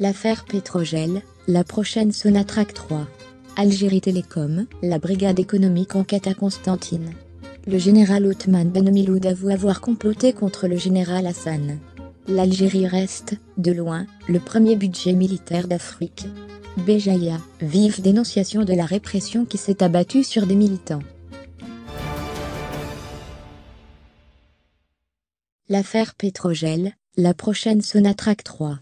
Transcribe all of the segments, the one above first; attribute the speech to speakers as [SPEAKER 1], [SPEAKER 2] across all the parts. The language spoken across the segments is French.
[SPEAKER 1] l'affaire Pétrogel, la prochaine Sonatrac 3. Algérie Télécom, la brigade économique enquête à Constantine. Le général Othman Ben Miloud avoue avoir comploté contre le général Hassan. L'Algérie reste, de loin, le premier budget militaire d'Afrique. Béjaïa, vive dénonciation de la répression qui s'est abattue sur des militants. L'affaire Pétrogel, la prochaine Sonatrac 3.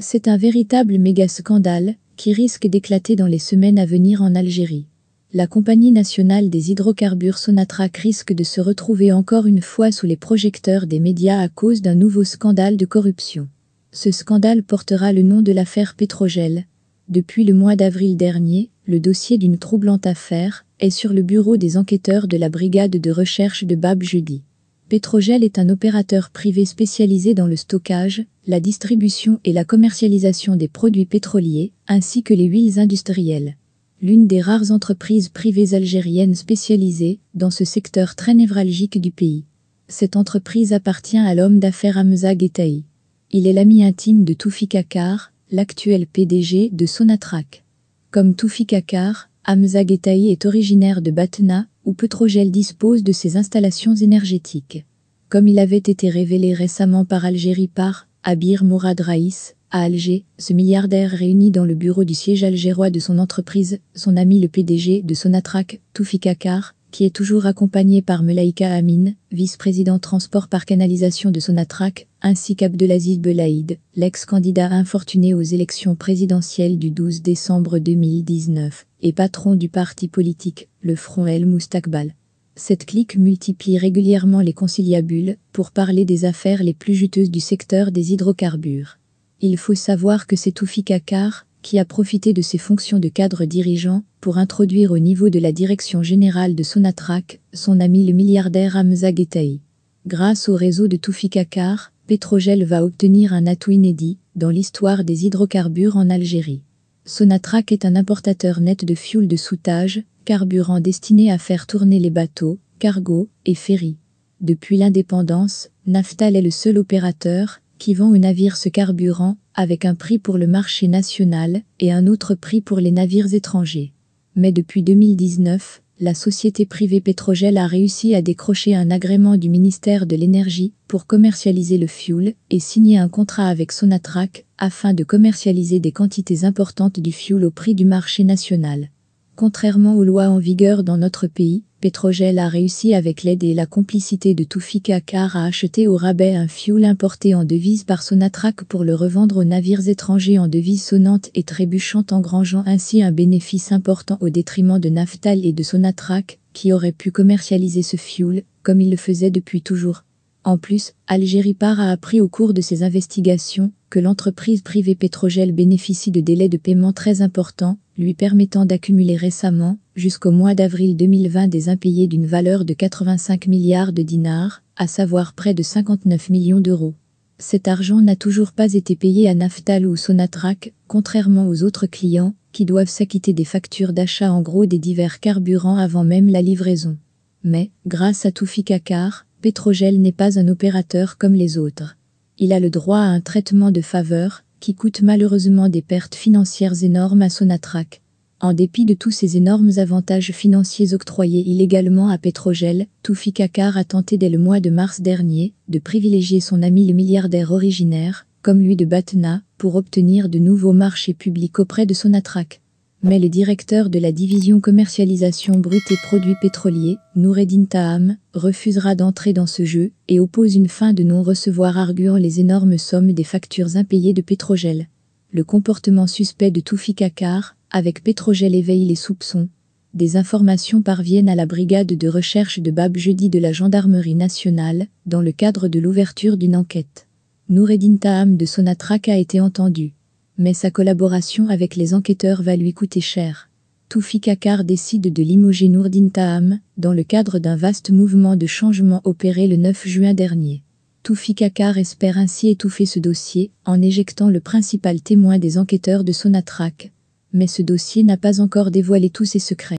[SPEAKER 1] C'est un véritable méga-scandale qui risque d'éclater dans les semaines à venir en Algérie. La compagnie nationale des hydrocarbures Sonatrach risque de se retrouver encore une fois sous les projecteurs des médias à cause d'un nouveau scandale de corruption. Ce scandale portera le nom de l'affaire Pétrogel. Depuis le mois d'avril dernier, le dossier d'une troublante affaire est sur le bureau des enquêteurs de la brigade de recherche de Bab judy Petrogel est un opérateur privé spécialisé dans le stockage, la distribution et la commercialisation des produits pétroliers, ainsi que les huiles industrielles. L'une des rares entreprises privées algériennes spécialisées dans ce secteur très névralgique du pays. Cette entreprise appartient à l'homme d'affaires Hamza Getaï. Il est l'ami intime de Toufi Kakar, l'actuel PDG de Sonatrach. Comme Toufi Kakar, Hamza Getaï est originaire de Batna, où Petrogel dispose de ses installations énergétiques. Comme il avait été révélé récemment par Algérie par Abir Mourad Raïs, à Alger, ce milliardaire réuni dans le bureau du siège algérois de son entreprise son ami le PDG de Sonatrach, Toufi Kakar, qui est toujours accompagné par Melaïka Amin, vice-président transport par canalisation de Sonatrach, ainsi qu'Abdelaziz Belaïd, l'ex-candidat infortuné aux élections présidentielles du 12 décembre 2019 et patron du parti politique, le Front El Moustakbal. Cette clique multiplie régulièrement les conciliabules pour parler des affaires les plus juteuses du secteur des hydrocarbures. Il faut savoir que c'est Toufi Kakar, qui a profité de ses fonctions de cadre dirigeant pour introduire au niveau de la direction générale de Sonatrach son ami le milliardaire Hamza Getaï. Grâce au réseau de Toufik Akar, Petrogel va obtenir un atout inédit dans l'histoire des hydrocarbures en Algérie. Sonatrach est un importateur net de fioul de soutage, carburant destiné à faire tourner les bateaux, cargos et ferries. Depuis l'indépendance, Naftal est le seul opérateur qui vend aux navire ce carburant, avec un prix pour le marché national et un autre prix pour les navires étrangers. Mais depuis 2019, la société privée Pétrogel a réussi à décrocher un agrément du ministère de l'Énergie pour commercialiser le fuel et signer un contrat avec Sonatrach afin de commercialiser des quantités importantes du fioul au prix du marché national. Contrairement aux lois en vigueur dans notre pays, Petrogel a réussi avec l'aide et la complicité de Toufika Car à acheter au rabais un fioul importé en devise par Sonatrach pour le revendre aux navires étrangers en devise sonnante et trébuchante grangeant ainsi un bénéfice important au détriment de Naftal et de Sonatrach qui auraient pu commercialiser ce fioul comme ils le faisaient depuis toujours. En plus, Algérie Par a appris au cours de ses investigations que l'entreprise privée Petrogel bénéficie de délais de paiement très importants lui permettant d'accumuler récemment, jusqu'au mois d'avril 2020, des impayés d'une valeur de 85 milliards de dinars, à savoir près de 59 millions d'euros. Cet argent n'a toujours pas été payé à Naftal ou Sonatrach, contrairement aux autres clients, qui doivent s'acquitter des factures d'achat en gros des divers carburants avant même la livraison. Mais, grâce à Toufi Kakar, Petrogel n'est pas un opérateur comme les autres. Il a le droit à un traitement de faveur, qui coûte malheureusement des pertes financières énormes à Sonatrach. En dépit de tous ces énormes avantages financiers octroyés illégalement à Petrogel, Toufi Kakar a tenté dès le mois de mars dernier de privilégier son ami le milliardaire originaire, comme lui de Batna, pour obtenir de nouveaux marchés publics auprès de Sonatrach mais le directeur de la division commercialisation brute et produits pétroliers, Noureddin Taham, refusera d'entrer dans ce jeu et oppose une fin de non-recevoir arguant les énormes sommes des factures impayées de Pétrogel. Le comportement suspect de Toufik Akar, avec Pétrogel éveille les soupçons. Des informations parviennent à la brigade de recherche de Bab jeudi de la gendarmerie nationale, dans le cadre de l'ouverture d'une enquête. Noureddin Taham de Sonatrach a été entendu mais sa collaboration avec les enquêteurs va lui coûter cher. Toufi Akar décide de limoger Nourdin Taham dans le cadre d'un vaste mouvement de changement opéré le 9 juin dernier. Toufi Akar espère ainsi étouffer ce dossier en éjectant le principal témoin des enquêteurs de Sonatrach. Mais ce dossier n'a pas encore dévoilé tous ses secrets.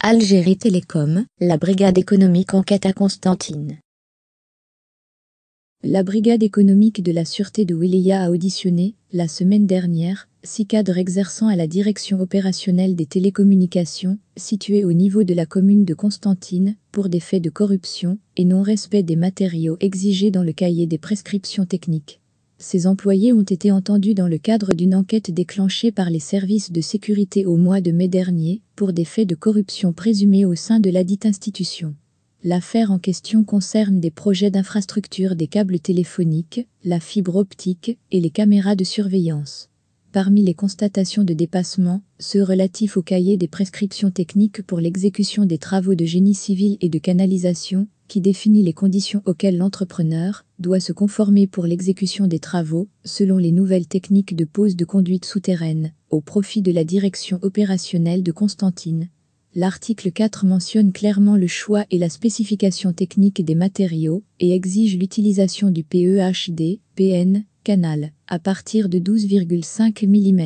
[SPEAKER 1] Algérie Télécom, la brigade économique enquête à Constantine. La brigade économique de la Sûreté de Wilaya a auditionné, la semaine dernière, six cadres exerçant à la direction opérationnelle des télécommunications, située au niveau de la commune de Constantine, pour des faits de corruption et non-respect des matériaux exigés dans le cahier des prescriptions techniques. Ces employés ont été entendus dans le cadre d'une enquête déclenchée par les services de sécurité au mois de mai dernier, pour des faits de corruption présumés au sein de ladite institution. L'affaire en question concerne des projets d'infrastructure des câbles téléphoniques, la fibre optique et les caméras de surveillance. Parmi les constatations de dépassement, ceux relatifs au cahier des prescriptions techniques pour l'exécution des travaux de génie civil et de canalisation, qui définit les conditions auxquelles l'entrepreneur doit se conformer pour l'exécution des travaux, selon les nouvelles techniques de pose de conduite souterraine, au profit de la direction opérationnelle de Constantine, L'article 4 mentionne clairement le choix et la spécification technique des matériaux et exige l'utilisation du PEHD, PN, canal, à partir de 12,5 mm.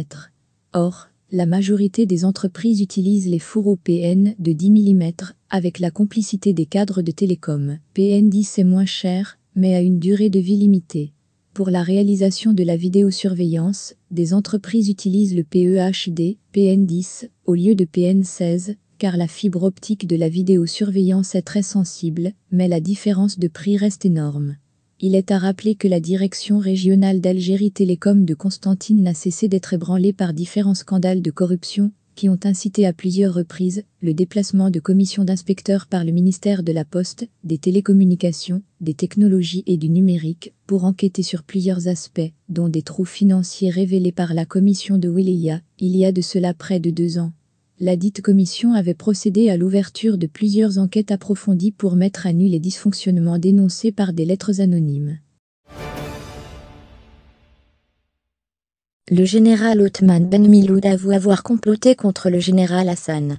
[SPEAKER 1] Or, la majorité des entreprises utilisent les fourreaux PN de 10 mm, avec la complicité des cadres de télécom. PN10 est moins cher, mais a une durée de vie limitée. Pour la réalisation de la vidéosurveillance, des entreprises utilisent le PEHD, PN10, au lieu de PN16, car la fibre optique de la vidéosurveillance est très sensible, mais la différence de prix reste énorme. Il est à rappeler que la direction régionale d'Algérie Télécom de Constantine n'a cessé d'être ébranlée par différents scandales de corruption, qui ont incité à plusieurs reprises le déplacement de commissions d'inspecteurs par le ministère de la Poste, des télécommunications, des technologies et du numérique pour enquêter sur plusieurs aspects, dont des trous financiers révélés par la commission de Wilaya il y a de cela près de deux ans. La dite commission avait procédé à l'ouverture de plusieurs enquêtes approfondies pour mettre à nu les dysfonctionnements dénoncés par des lettres anonymes. Le général Othman Ben Miloud avoue avoir comploté contre le général Hassan.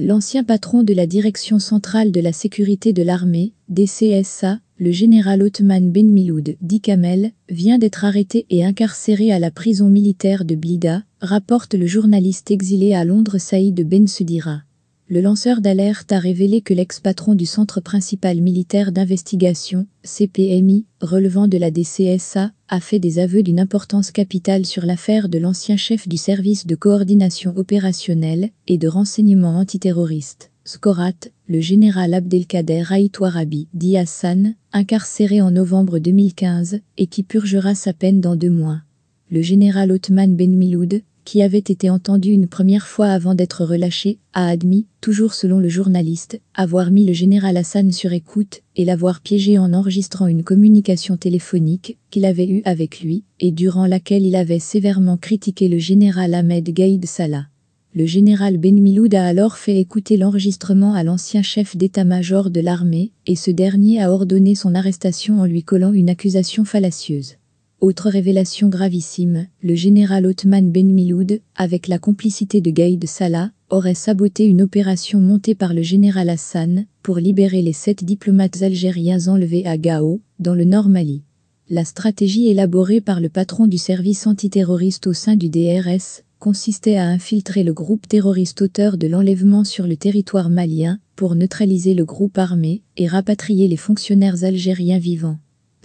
[SPEAKER 1] L'ancien patron de la Direction centrale de la sécurité de l'armée, DCSA, le général Othman Ben Miloud Kamel, vient d'être arrêté et incarcéré à la prison militaire de Blida, rapporte le journaliste exilé à Londres Saïd Ben Sudira. Le lanceur d'alerte a révélé que l'ex-patron du Centre principal militaire d'investigation, CPMI, relevant de la DCSA, a fait des aveux d'une importance capitale sur l'affaire de l'ancien chef du service de coordination opérationnelle et de renseignement antiterroriste. Skorat, le général Abdelkader Warabi, dit Hassan, incarcéré en novembre 2015 et qui purgera sa peine dans deux mois. Le général Othman Ben Miloud, qui avait été entendu une première fois avant d'être relâché, a admis, toujours selon le journaliste, avoir mis le général Hassan sur écoute et l'avoir piégé en enregistrant une communication téléphonique qu'il avait eue avec lui et durant laquelle il avait sévèrement critiqué le général Ahmed Gaïd Salah. Le général Ben Miloud a alors fait écouter l'enregistrement à l'ancien chef d'état-major de l'armée et ce dernier a ordonné son arrestation en lui collant une accusation fallacieuse. Autre révélation gravissime, le général Othman Ben Miloud, avec la complicité de Gaïd Salah, aurait saboté une opération montée par le général Hassan pour libérer les sept diplomates algériens enlevés à Gao, dans le nord Mali. La stratégie élaborée par le patron du service antiterroriste au sein du DRS consistait à infiltrer le groupe terroriste auteur de l'enlèvement sur le territoire malien pour neutraliser le groupe armé et rapatrier les fonctionnaires algériens vivants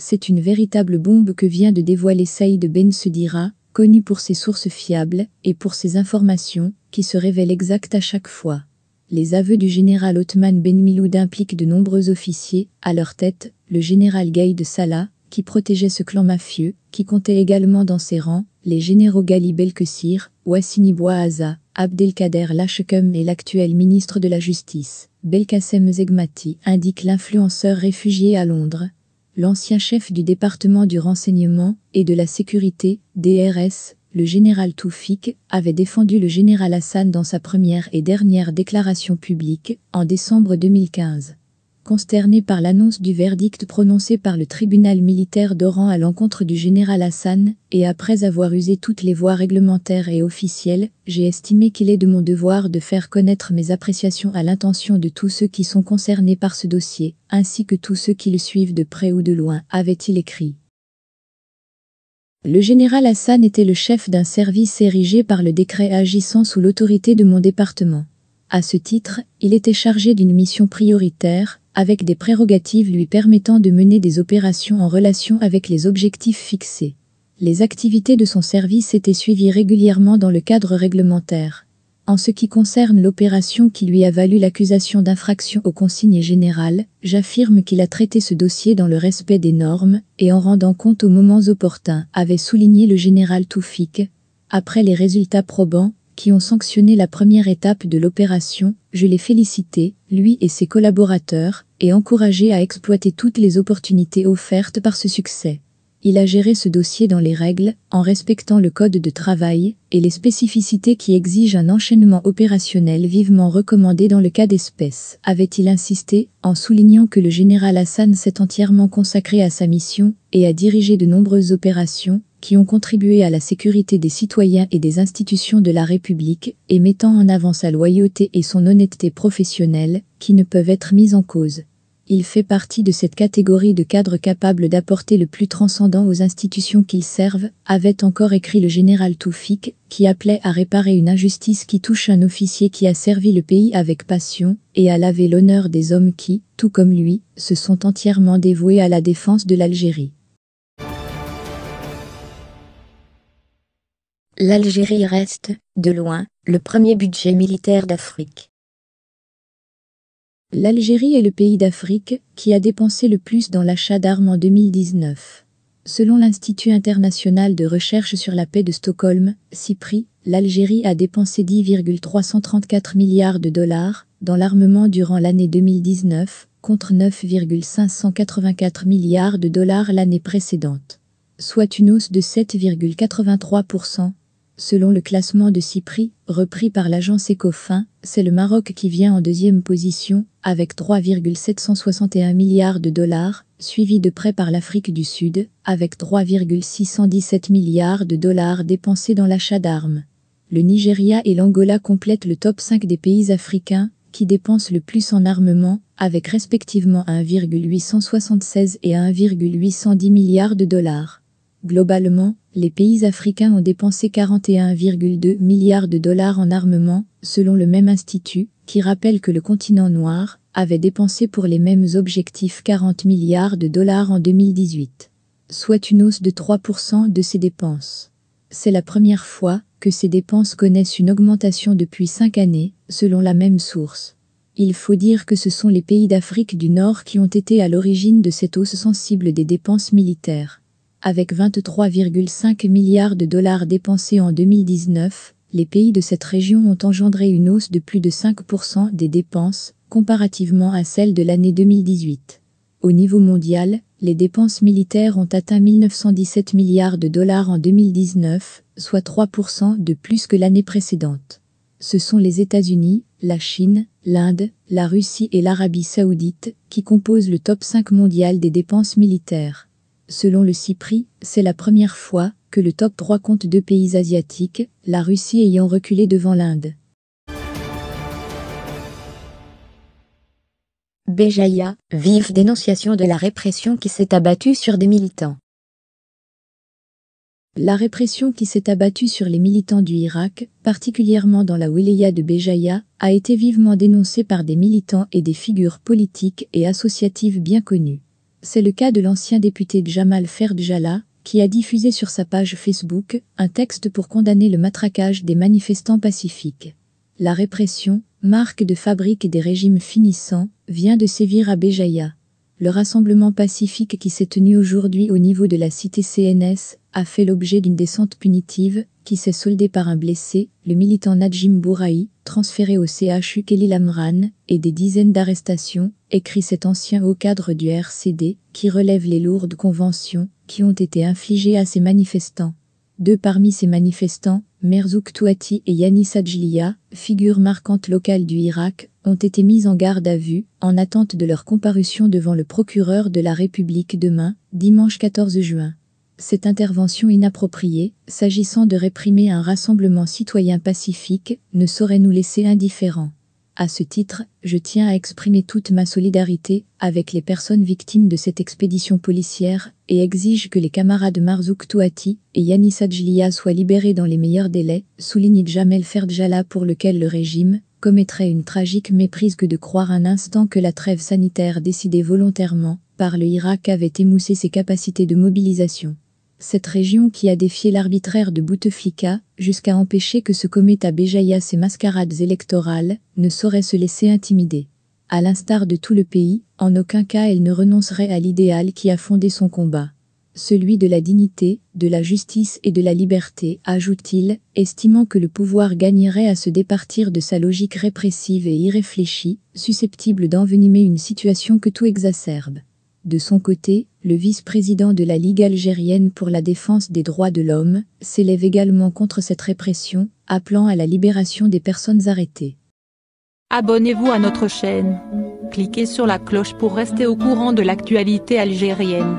[SPEAKER 1] c'est une véritable bombe que vient de dévoiler Saïd Ben Sudira, connu pour ses sources fiables et pour ses informations, qui se révèlent exactes à chaque fois. Les aveux du général Othman Ben Miloud impliquent de nombreux officiers, à leur tête, le général Gaïd Salah, qui protégeait ce clan mafieux, qui comptait également dans ses rangs les généraux Gali Belkessir, Wassini Bouaza, Abdelkader Lachkem et l'actuel ministre de la Justice, Belkacem Zegmati, indique l'influenceur réfugié à Londres, l'ancien chef du département du renseignement et de la sécurité, DRS, le général Toufik, avait défendu le général Hassan dans sa première et dernière déclaration publique, en décembre 2015 consterné par l'annonce du verdict prononcé par le tribunal militaire d'Oran à l'encontre du général Hassan, et après avoir usé toutes les voies réglementaires et officielles, j'ai estimé qu'il est de mon devoir de faire connaître mes appréciations à l'intention de tous ceux qui sont concernés par ce dossier, ainsi que tous ceux qui le suivent de près ou de loin, avait-il écrit. Le général Hassan était le chef d'un service érigé par le décret agissant sous l'autorité de mon département. À ce titre, il était chargé d'une mission prioritaire, avec des prérogatives lui permettant de mener des opérations en relation avec les objectifs fixés. Les activités de son service étaient suivies régulièrement dans le cadre réglementaire. En ce qui concerne l'opération qui lui a valu l'accusation d'infraction aux consignes générales, j'affirme qu'il a traité ce dossier dans le respect des normes et en rendant compte aux moments opportuns, avait souligné le général Toufik. Après les résultats probants, qui ont sanctionné la première étape de l'opération, je l'ai félicité, lui et ses collaborateurs, et encouragé à exploiter toutes les opportunités offertes par ce succès il a géré ce dossier dans les règles, en respectant le code de travail et les spécificités qui exigent un enchaînement opérationnel vivement recommandé dans le cas d'espèce, avait-il insisté, en soulignant que le général Hassan s'est entièrement consacré à sa mission et a dirigé de nombreuses opérations qui ont contribué à la sécurité des citoyens et des institutions de la République, et mettant en avant sa loyauté et son honnêteté professionnelle, qui ne peuvent être mises en cause. Il fait partie de cette catégorie de cadres capables d'apporter le plus transcendant aux institutions qu'ils servent, avait encore écrit le général Toufik, qui appelait à réparer une injustice qui touche un officier qui a servi le pays avec passion, et à laver l'honneur des hommes qui, tout comme lui, se sont entièrement dévoués à la défense de l'Algérie. L'Algérie reste, de loin, le premier budget militaire d'Afrique. L'Algérie est le pays d'Afrique qui a dépensé le plus dans l'achat d'armes en 2019. Selon l'Institut international de recherche sur la paix de Stockholm, CIPRI, l'Algérie a dépensé 10,334 milliards de dollars dans l'armement durant l'année 2019, contre 9,584 milliards de dollars l'année précédente, soit une hausse de 7,83%, Selon le classement de Cypri, repris par l'agence Ecofin, c'est le Maroc qui vient en deuxième position, avec 3,761 milliards de dollars, suivi de près par l'Afrique du Sud, avec 3,617 milliards de dollars dépensés dans l'achat d'armes. Le Nigeria et l'Angola complètent le top 5 des pays africains qui dépensent le plus en armement, avec respectivement 1,876 et 1,810 milliards de dollars. Globalement, les pays africains ont dépensé 41,2 milliards de dollars en armement, selon le même institut, qui rappelle que le continent noir avait dépensé pour les mêmes objectifs 40 milliards de dollars en 2018, soit une hausse de 3% de ces dépenses. C'est la première fois que ces dépenses connaissent une augmentation depuis cinq années, selon la même source. Il faut dire que ce sont les pays d'Afrique du Nord qui ont été à l'origine de cette hausse sensible des dépenses militaires. Avec 23,5 milliards de dollars dépensés en 2019, les pays de cette région ont engendré une hausse de plus de 5% des dépenses, comparativement à celle de l'année 2018. Au niveau mondial, les dépenses militaires ont atteint 1917 milliards de dollars en 2019, soit 3% de plus que l'année précédente. Ce sont les États-Unis, la Chine, l'Inde, la Russie et l'Arabie saoudite qui composent le top 5 mondial des dépenses militaires. Selon le CIPRI, c'est la première fois que le top 3 compte deux pays asiatiques, la Russie ayant reculé devant l'Inde. Béjaïa, vive dénonciation de la répression qui s'est abattue sur des militants. La répression qui s'est abattue sur les militants du Irak, particulièrement dans la wilaya de Béjaïa, a été vivement dénoncée par des militants et des figures politiques et associatives bien connues. C'est le cas de l'ancien député Jamal Ferdjala, qui a diffusé sur sa page Facebook un texte pour condamner le matraquage des manifestants pacifiques. La répression, marque de fabrique des régimes finissants, vient de sévir à Béjaïa. Le rassemblement pacifique qui s'est tenu aujourd'hui au niveau de la cité CNS a fait l'objet d'une descente punitive qui s'est soldée par un blessé, le militant Najim Bouraï, transféré au CHU Kelly Lamran, et des dizaines d'arrestations, écrit cet ancien au cadre du RCD, qui relève les lourdes conventions qui ont été infligées à ces manifestants. Deux parmi ces manifestants, Merzouk Touati et Yanis Adjlia, figures marquantes locales du Irak, ont été mis en garde à vue, en attente de leur comparution devant le procureur de la République demain, dimanche 14 juin. Cette intervention inappropriée, s'agissant de réprimer un rassemblement citoyen pacifique, ne saurait nous laisser indifférents. À ce titre, je tiens à exprimer toute ma solidarité avec les personnes victimes de cette expédition policière et exige que les camarades Marzouk Touati et Yanis Adjlia soient libérés dans les meilleurs délais, souligne Jamel Ferdjala pour lequel le régime commettrait une tragique méprise que de croire un instant que la trêve sanitaire décidée volontairement par le Irak avait émoussé ses capacités de mobilisation cette région qui a défié l'arbitraire de Bouteflika, jusqu'à empêcher que ce à béjaïa ses mascarades électorales, ne saurait se laisser intimider. À l'instar de tout le pays, en aucun cas elle ne renoncerait à l'idéal qui a fondé son combat. Celui de la dignité, de la justice et de la liberté, ajoute-t-il, estimant que le pouvoir gagnerait à se départir de sa logique répressive et irréfléchie, susceptible d'envenimer une situation que tout exacerbe. De son côté, le vice-président de la Ligue algérienne pour la défense des droits de l'homme s'élève également contre cette répression, appelant à la libération des personnes arrêtées. Abonnez-vous à notre chaîne. Cliquez sur la cloche pour rester au courant de l'actualité algérienne.